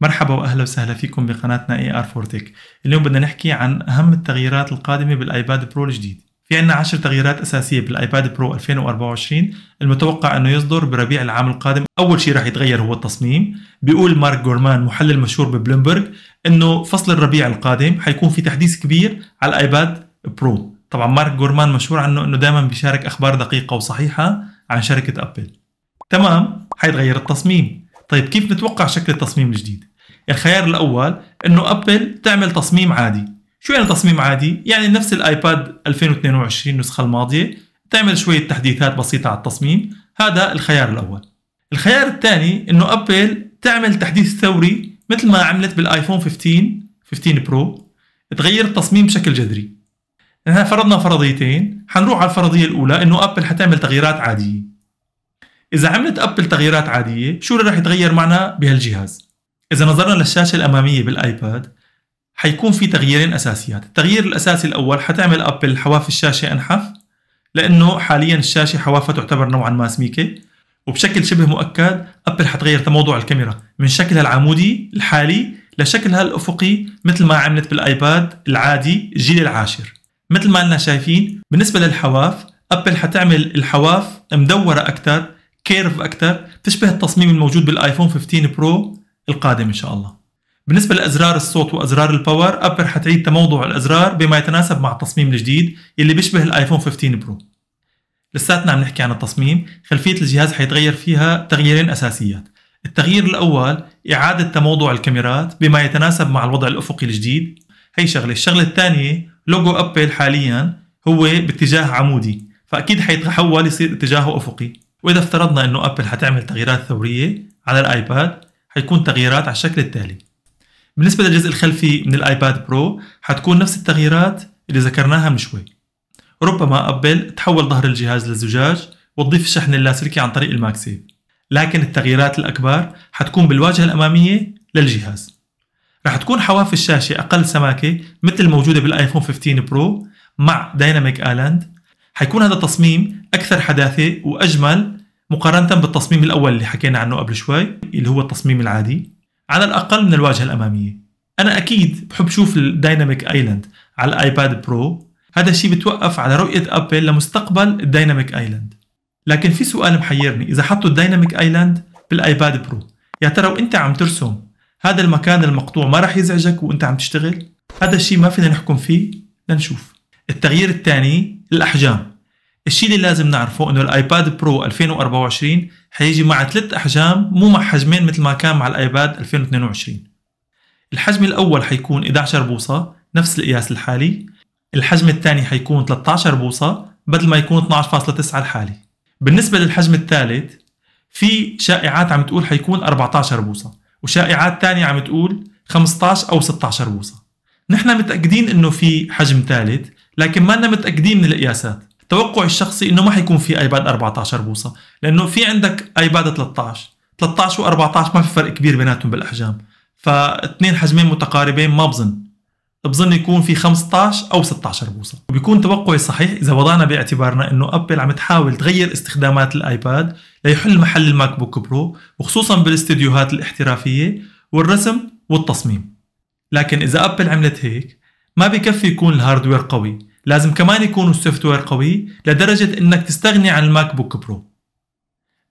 مرحبا واهلا وسهلا فيكم بقناتنا اي ار فورتك اليوم بدنا نحكي عن اهم التغييرات القادمه بالايباد برو الجديد في عندنا 10 تغييرات اساسيه بالايباد برو 2024 المتوقع انه يصدر بربيع العام القادم اول شيء راح يتغير هو التصميم بيقول مارك جورمان محلل مشهور ببلومبرج انه فصل الربيع القادم حيكون في تحديث كبير على الايباد برو طبعا مارك جورمان مشهور عنه انه دائما بيشارك اخبار دقيقه وصحيحه عن شركه ابل تمام حيتغير التصميم طيب كيف نتوقع شكل التصميم الجديد الخيار الاول انه ابل تعمل تصميم عادي شو يعني تصميم عادي يعني نفس الايباد 2022 النسخه الماضيه تعمل شويه تحديثات بسيطه على التصميم هذا الخيار الاول الخيار الثاني انه ابل تعمل تحديث ثوري مثل ما عملت بالايفون 15 15 برو تغير التصميم بشكل جذري نحن فرضنا فرضيتين حنروح على الفرضيه الاولى انه ابل حتعمل تغييرات عاديه اذا عملت ابل تغييرات عاديه شو اللي راح يتغير معنا بهالجهاز إذا نظرنا للشاشة الأمامية بالآيباد حيكون في تغييرين أساسيات التغيير الأساسي الأول حتعمل أبل حواف الشاشة أنحف لأنه حاليا الشاشة حوافها تعتبر نوعا ما سميكة وبشكل شبه مؤكد أبل حتغير موضوع الكاميرا من شكلها العمودي الحالي لشكلها الأفقي مثل ما عملت بالآيباد العادي الجيل العاشر مثل ما لنا شايفين بالنسبة للحواف أبل حتعمل الحواف مدورة أكثر كيرف أكثر تشبه التصميم الموجود بالآيفون 15 برو القادم إن شاء الله بالنسبة لأزرار الصوت وأزرار الباور أبل حتعيد تموضع الأزرار بما يتناسب مع التصميم الجديد اللي بيشبه الآيفون 15 برو لساتنا عم نحكي عن التصميم خلفية الجهاز حيتغير فيها تغييرين أساسيات التغيير الأول إعادة تموضع الكاميرات بما يتناسب مع الوضع الأفقي الجديد هي شغلة الشغلة الثانية لوجو أبل حاليا هو باتجاه عمودي فأكيد حيتحول يصير اتجاهه أفقي وإذا افترضنا أنه أبل حتعمل تغييرات ثورية على الآيباد حيكون تغييرات على الشكل التالي بالنسبة للجزء الخلفي من الايباد برو حتكون نفس التغييرات اللي ذكرناها من شوي ربما أبل تحول ظهر الجهاز للزجاج وتضيف الشحن اللاسلكي عن طريق الماكسيف لكن التغييرات الأكبر حتكون بالواجهة الأمامية للجهاز رح تكون حواف الشاشة أقل سماكة مثل الموجودة بالآيفون 15 برو مع دايناميك آلاند حيكون هذا التصميم أكثر حداثة وأجمل مقارنة بالتصميم الأول اللي حكينا عنه قبل شوي اللي هو التصميم العادي على الأقل من الواجهة الأمامية أنا أكيد بحب شوف الدايناميك ايلاند على الآيباد برو هذا الشيء بتوقف على رؤية أبل لمستقبل الدايناميك ايلاند لكن في سؤال محيرني إذا حطوا الدايناميك ايلاند بالآيباد برو يا ترى وأنت عم ترسم هذا المكان المقطوع ما رح يزعجك وأنت عم تشتغل هذا الشيء ما فينا نحكم فيه لنشوف التغيير الثاني الأحجام الشيء اللي لازم نعرفه انه الايباد برو 2024 حيجي مع ثلاث احجام مو مع حجمين مثل ما كان مع الايباد 2022 الحجم الاول حيكون 11 بوصه نفس القياس الحالي الحجم الثاني حيكون 13 بوصه بدل ما يكون 12.9 الحالي بالنسبه للحجم الثالث في شائعات عم تقول حيكون 14 بوصه وشائعات ثانيه عم تقول 15 او 16 بوصه نحن متاكدين انه في حجم ثالث لكن ما متاكدين من القياسات توقعي الشخصي انه ما حيكون في ايباد 14 بوصه لانه في عندك ايباد 13 13 و14 ما في فرق كبير بيناتهم بالاحجام فاثنين حجمين متقاربين ما بظن بظن يكون في 15 او 16 بوصه وبيكون توقعي صحيح اذا وضعنا باعتبارنا انه ابل عم تحاول تغير استخدامات الايباد ليحل محل الماك بوك برو وخصوصا بالاستديوهات الاحترافيه والرسم والتصميم لكن اذا ابل عملت هيك ما بكفي يكون الهاردوير قوي لازم كمان يكون السوفت وير قوي لدرجة انك تستغني عن الماك بوك برو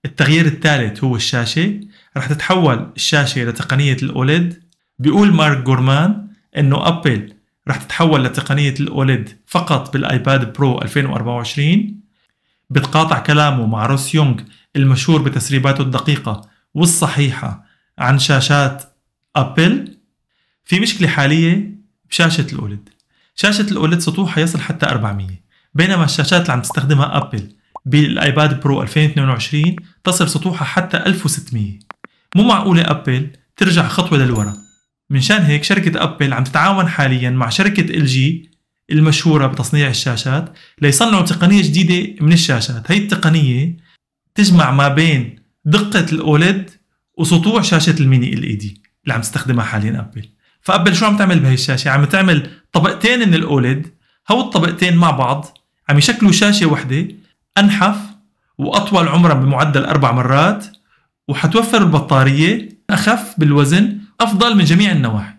التغيير الثالث هو الشاشة رح تتحول الشاشة لتقنية الأوليد بيقول مارك جورمان انه ابل رح تتحول لتقنية الأوليد فقط بالايباد برو 2024 بتقاطع كلامه مع روس يونغ المشهور بتسريباته الدقيقة والصحيحة عن شاشات أبل في مشكلة حالية بشاشة الأولد شاشة الأوليد سطوحها يصل حتى 400 بينما الشاشات اللي عم تستخدمها أبل بالآيباد برو 2022 تصل سطوحها حتى 1600 مو معقولة أبل ترجع خطوة للورا شان هيك شركة أبل عم تتعاون حاليا مع شركة ال جي المشهورة بتصنيع الشاشات ليصنعوا تقنية جديدة من الشاشات هي التقنية تجمع ما بين دقة الأوليد وسطوع شاشة الميني ال اي دي اللي عم تستخدمها حاليا أبل فابل شو عم تعمل بهي الشاشه عم تعمل طبقتين من الاولد هو الطبقتين مع بعض عم يشكلوا شاشه وحده انحف واطول عمرا بمعدل اربع مرات وحتوفر البطاريه اخف بالوزن افضل من جميع النواحي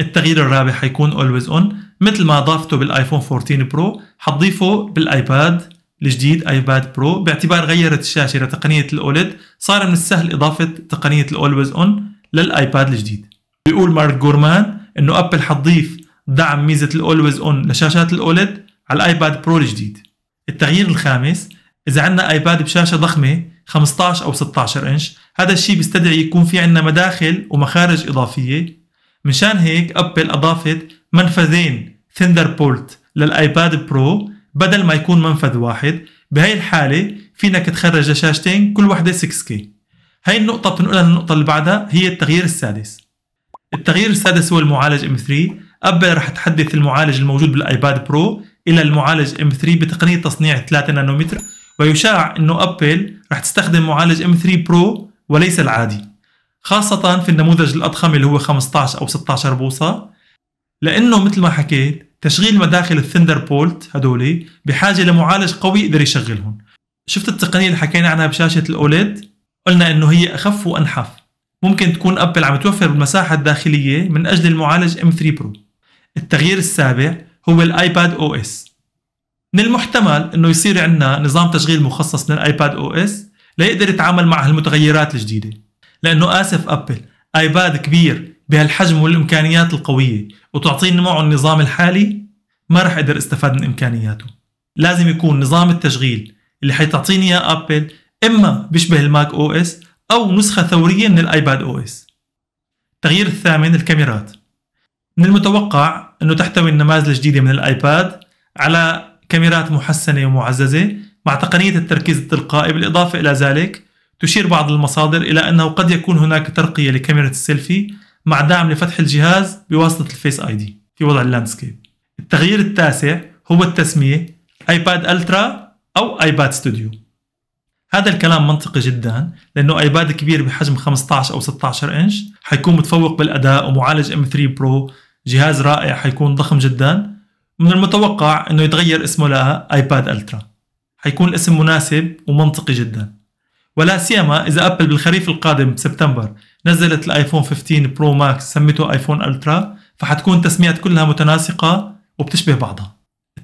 التغيير الرابع حيكون اولويز اون مثل ما ضافته بالايفون 14 برو حتضيفه بالايباد الجديد ايباد برو باعتبار غيرت الشاشه لتقنيه الاولد صار من السهل اضافه تقنيه الاولويز اون للايباد الجديد بيقول مارك جورمان انه ابل حتضيف دعم ميزه الاولويز اون لشاشات الاولد على الايباد برو الجديد التغيير الخامس اذا عندنا ايباد بشاشه ضخمه 15 او 16 انش هذا الشيء بيستدعي يكون في عندنا مداخل ومخارج اضافيه مشان هيك ابل اضافت منفذين ثندر بولت للايباد برو بدل ما يكون منفذ واحد بهي الحالة فينك تخرج شاشتين كل وحدة 6K هاي النقطة بتنقلها للنقطة اللي بعدها هي التغيير السادس التغيير السادس هو المعالج M3 أبل راح تحدث المعالج الموجود بالآيباد برو إلى المعالج M3 بتقنية تصنيع 3 نانومتر ويشاع أنه أبل راح تستخدم معالج M3 برو وليس العادي خاصة في النموذج الأضخم اللي هو 15 أو 16 بوصة لأنه مثل ما حكيت تشغيل مداخل الثندر بولت هدول بحاجة لمعالج قوي يقدر يشغلهم شفت التقنية اللي حكينا عنها بشاشة الأوليد قلنا أنه هي أخف وأنحف ممكن تكون أبل عم توفر بالمساحة الداخلية من أجل المعالج M3 Pro التغيير السابع هو الايباد او اس من المحتمل انه يصير عندنا نظام تشغيل مخصص للايباد او اس ليقدر يتعامل مع هالمتغيرات الجديدة لأنه آسف أبل آيباد كبير بهالحجم والإمكانيات القوية وتعطيني معه النظام الحالي ما رح أقدر استفاد من إمكانياته لازم يكون نظام التشغيل اللي حتعطيني إياه أبل إما بيشبه الماك أو إس أو نسخة ثورية من الآيباد أو إس التغيير الثامن الكاميرات من المتوقع أنه تحتوي النماذج الجديدة من الآيباد على كاميرات محسنة ومعززة مع تقنية التركيز التلقائي بالإضافة إلى ذلك تشير بعض المصادر إلى أنه قد يكون هناك ترقية لكاميرا السيلفي مع دعم لفتح الجهاز بواسطة الفيس آي دي في وضع اللاندسكيب التغيير التاسع هو التسمية ايباد الترا أو ايباد ستوديو هذا الكلام منطقي جدا لانه ايباد كبير بحجم 15 او 16 انش حيكون متفوق بالاداء ومعالج ام 3 برو جهاز رائع حيكون ضخم جدا من المتوقع انه يتغير اسمه لايباد الترا حيكون الاسم مناسب ومنطقي جدا ولا سيما اذا ابل بالخريف القادم بسبتمبر نزلت الايفون 15 برو ماكس سميته ايفون الترا فحتكون تسميات كلها متناسقه وبتشبه بعضها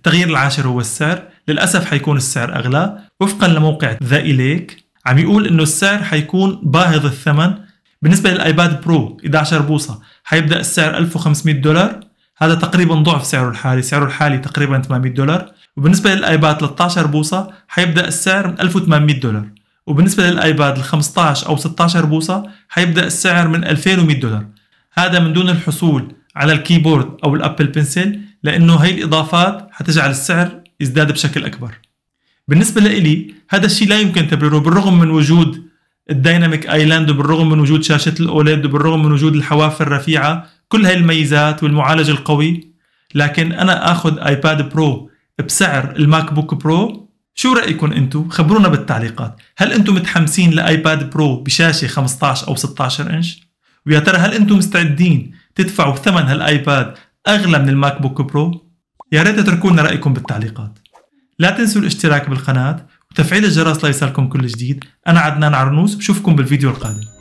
التغيير العاشر هو السعر للأسف حيكون السعر أغلى وفقا لموقع ذا إليك عم يقول إنه السعر حيكون باهظ الثمن بالنسبة للآيباد برو 11 بوصة حيبدأ السعر 1500 دولار هذا تقريبا ضعف سعره الحالي سعره الحالي تقريبا 800 دولار وبالنسبة للآيباد 13 بوصة حيبدأ السعر من 1800 دولار وبالنسبة للآيباد 15 أو 16 بوصة حيبدأ السعر من 2100 دولار هذا من دون الحصول على الكيبورد أو الأبل بنسل لأنه هي الإضافات حتجعل السعر يزداد بشكل أكبر بالنسبة لإلي هذا الشيء لا يمكن تبريره بالرغم من وجود الدايناميك ايلاند وبالرغم من وجود شاشة الاوليد e وبالرغم من وجود الحواف الرفيعة كل هاي الميزات والمعالج القوي لكن انا اخذ ايباد برو بسعر الماك بوك برو شو رايكم انتم خبرونا بالتعليقات هل انتم متحمسين لايباد برو بشاشة 15 او 16 انش ويا ترى هل انتم مستعدين تدفعوا ثمن هالايباد اغلى من الماك بوك برو يا ريت تتركونا رايكم بالتعليقات لا تنسوا الاشتراك بالقناه وتفعيل الجرس ليصلكم كل جديد انا عدنان عرنوس بشوفكم بالفيديو القادم